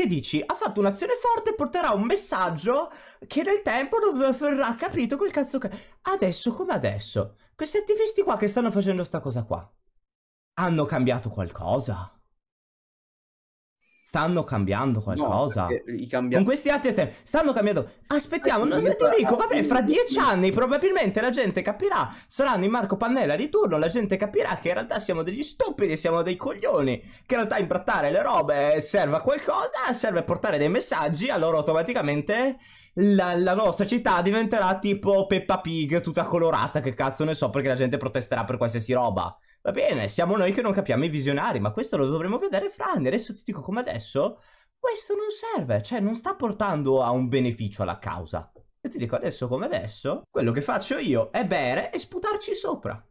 che dici ha fatto un'azione forte, porterà un messaggio che nel tempo non verrà capito quel cazzo che... Adesso come adesso, questi attivisti qua che stanno facendo sta cosa qua, hanno cambiato qualcosa? Stanno cambiando qualcosa. No, cambiati... Con questi atti esterni. Stanno cambiando. Aspettiamo, eh, non ti dico, vabbè, fra dieci anni probabilmente la gente capirà. Saranno in Marco Pannella di turno. La gente capirà che in realtà siamo degli stupidi, siamo dei coglioni. Che in realtà imbrattare le robe serve a qualcosa, serve a portare dei messaggi. Allora automaticamente la, la nostra città diventerà tipo Peppa Pig, tutta colorata. Che cazzo ne so, perché la gente protesterà per qualsiasi roba. Va bene, siamo noi che non capiamo i visionari, ma questo lo dovremo vedere, fra anni. Adesso ti dico come adesso adesso questo non serve, cioè non sta portando a un beneficio alla causa. Io ti dico adesso come adesso, quello che faccio io è bere e sputarci sopra.